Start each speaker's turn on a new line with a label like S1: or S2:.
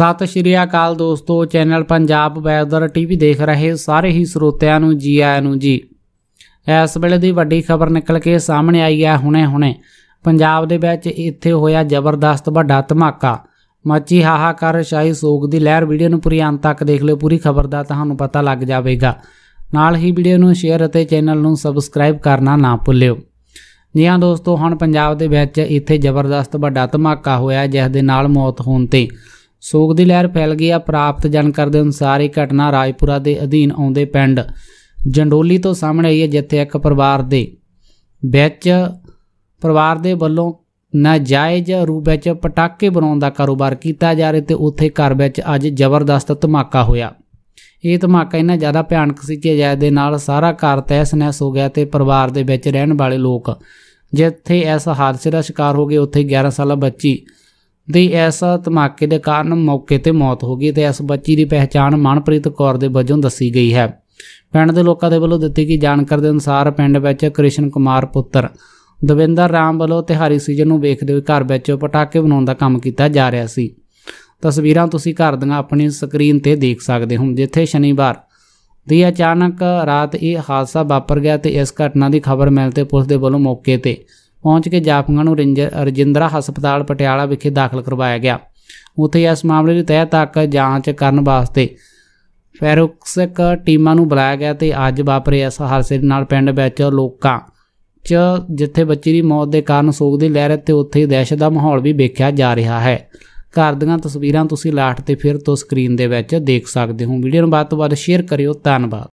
S1: ਸਤਿ ਸ਼੍ਰੀ ਅਕਾਲ ਦੋਸਤੋ channel Punjab weather TV ਦੇਖ ਰਹੇ ਸਾਰੇ ਹੀ ਸਰੋਤਿਆਂ ਨੂੰ ਜੀ ਆਇਆਂ ਨੂੰ ਜੀ ਇਸ ਵੇਲੇ ਦੀ ਵੱਡੀ ਖਬਰ ਨਿਕਲ ਕੇ ਸਾਹਮਣੇ ਆਈ ਹੈ ਹੁਣੇ-ਹੁਣੇ ਪੰਜਾਬ ਦੇ ਵਿੱਚ ਇੱਥੇ ਹੋਇਆ ਜ਼ਬਰਦਸਤ ਵੱਡਾ ਧਮਾਕਾ ਮੱਚੀ ਹਾਹਾਕਾਰ ਸ਼ਾਹੀ ਸੋਗ ਦੀ ਲਹਿਰ ਵੀਡੀਓ ਨੂੰ ਪੂਰੀ ਅੰਤ ਤੱਕ ਦੇਖ ਲਿਓ ਪੂਰੀ ਖਬਰ ਦਾ ਤੁਹਾਨੂੰ ਪਤਾ ਲੱਗ ਜਾਵੇਗਾ ਨਾਲ ਹੀ ਵੀਡੀਓ ਨੂੰ ਸ਼ੇਅਰ ਅਤੇ ਚੈਨਲ ਨੂੰ ਸਬਸਕ੍ਰਾਈਬ ਕਰਨਾ ਨਾ ਭੁੱਲਿਓ ਜੀ ਹਾਂ ਦੋਸਤੋ ਹੁਣ ਪੰਜਾਬ ਦੇ ਵਿੱਚ ਇੱਥੇ ਜ਼ਬਰਦਸਤ ਵੱਡਾ ਧਮਾਕਾ ਹੋਇਆ ਜਿਸ ਦੇ ਨਾਲ ਮੌਤ ਹੋਣ ਤੇ ਸੋਗ ਦੀ ਲਹਿਰ ਫੈਲ ਗਈ ਆ ਪ੍ਰਾਪਤ ਜਾਣਕਾਰੀ ਦੇ ਅਨੁਸਾਰ ਇਹ ਘਟਨਾ ਰਾਜਪੁਰਾ ਦੇ ਅਧੀਨ ਆਉਂਦੇ ਪਿੰਡ ਜੰਡੋਲੀ ਤੋਂ ਸਾਹਮਣੇ ਆਈ ਹੈ ਜਿੱਥੇ ਇੱਕ ਪਰਿਵਾਰ ਦੇ ਵਿੱਚ ਪਰਿਵਾਰ ਦੇ ਵੱਲੋਂ ਨਾਜਾਇਜ਼ ਰੂਪ ਵਿੱਚ ਪਟਾਕੇ ਬਣਾਉਣ ਦਾ ਕਾਰੋਬਾਰ ਕੀਤਾ ਜਾ ਰਿਹਾ ਤੇ ਉੱਥੇ ਘਰ ਵਿੱਚ ਅੱਜ ਜ਼ਬਰਦਸਤ ਧਮਾਕਾ ਹੋਇਆ ਇਹ ਧਮਾਕਾ ਇੰਨਾ ਜ਼ਿਆਦਾ ਭਿਆਨਕ ਸੀ ਕਿ ਜਾਇਦ ਦੇ ਨਾਲ ਸਾਰਾ ਘਰ ਤਹਿਸ-ਨਹਿਸ ਹੋ ਗਿਆ ਤੇ ਪਰਿਵਾਰ ਦੇ ਵਿੱਚ ਰਹਿਣ ਵਾਲੇ ਲੋਕ ਜਿੱਥੇ ਇਸ ਹਾਦਸੇ ਦਾ ਸ਼ਿਕਾਰ ਹੋ ਗਏ ਉੱਥੇ 11 ਸਾਲਾ ਬੱਚੀ ਦੇ ਇਸ ਧਮਾਕੇ ਦੇ ਕਾਰਨ ਮੌਕੇ ਤੇ ਮੌਤ ਹੋ ਗਈ ਤੇ ਇਸ ਬੱਚੀ ਦੀ ਪਹਿਚਾਣ ਮਨਪ੍ਰੀਤ ਕੌਰ ਦੇ ਵਜੋਂ ਦੱਸੀ ਗਈ ਹੈ ਪਿੰਡ ਦੇ ਲੋਕਾਂ ਦੇ ਵੱਲੋਂ ਦਿੱਤੀ ਗਈ ਜਾਣਕਾਰੀ ਦੇ ਅਨੁਸਾਰ ਪਿੰਡ ਵਿੱਚ ਕ੍ਰਿਸ਼ਨ ਕੁਮਾਰ ਪੁੱਤਰ ਦਵਿੰਦਰ ਰਾਮ ਵੱਲੋਂ ਤਿਹਾਰੀ ਸੀਜ਼ਨ ਨੂੰ ਵੇਖਦੇ ਹੋਏ ਘਰ ਵਿੱਚ ਪਟਾਕੇ ਬਣਾਉਣ ਦਾ ਕੰਮ ਕੀਤਾ ਜਾ ਰਿਹਾ ਸੀ ਤਸਵੀਰਾਂ ਤੁਸੀਂ ਘਰ ਦੀਆਂ ਆਪਣੀ ਸਕਰੀਨ ਤੇ ਦੇਖ ਸਕਦੇ ਹੋ ਜਿੱਥੇ ਸ਼ਨੀਵਾਰ ਦੀ ਅਚਾਨਕ ਰਾਤ ਇਹ ਹਾਦਸਾ ਵਾਪਰ ਗਿਆ ਤੇ ਇਸ ਘਟਨਾ ਦੀ ਖਬਰ ਮਿਲਤੇ ਪੁਲਿਸ ਦੇ ਵੱਲੋਂ ਮੌਕੇ ਤੇ ਪਹੁੰਚ ਕੇ ਜਾਫੰਗਾ ਨੂੰ ਰਜਿੰਦਰਾ ਹਸਪਤਾਲ ਪਟਿਆਲਾ ਵਿਖੇ ਦਾਖਲ ਕਰਵਾਇਆ ਗਿਆ ਉੱਥੇ ਇਸ ਮਾਮਲੇ ਦੀ ਤਹਿ ਤੱਕ ਜਾਂਚ ਕਰਨ ਵਾਸਤੇ ਫੈਰੋਕਸਿਕ ਟੀਮਾਂ ਨੂੰ ਬੁਲਾਇਆ ਗਿਆ ਤੇ ਅੱਜ ਵਾਪਰੇ ਇਸ ਹਾਦਸੇ ਨਾਲ ਪਿੰਡ ਵਿੱਚ ਲੋਕਾਂ 'ਚ ਜਿੱਥੇ ਬੱਚੀ ਦੀ ਮੌਤ ਦੇ ਕਾਰਨ ਸੋਗ ਦੀ ਲਹਿਰ ਤੇ ਉੱਥੇ ਦਹਿਸ਼ਤ ਦਾ ਮਾਹੌਲ ਵੀ ਵੇਖਿਆ ਜਾ ਰਿਹਾ ਹੈ ਘਰ ਦੀਆਂ ਤਸਵੀਰਾਂ ਤੁਸੀਂ ਲਾਟ ਤੇ ਫਿਰ ਤੋਂ ਸਕਰੀਨ ਦੇ ਵਿੱਚ ਦੇਖ ਸਕਦੇ ਹੋ ਵੀਡੀਓ ਨੂੰ ਬਾਅਦ ਤੋਂ ਬਾਅਦ ਸ਼ੇਅਰ ਕਰਿਓ ਧੰਨਵਾਦ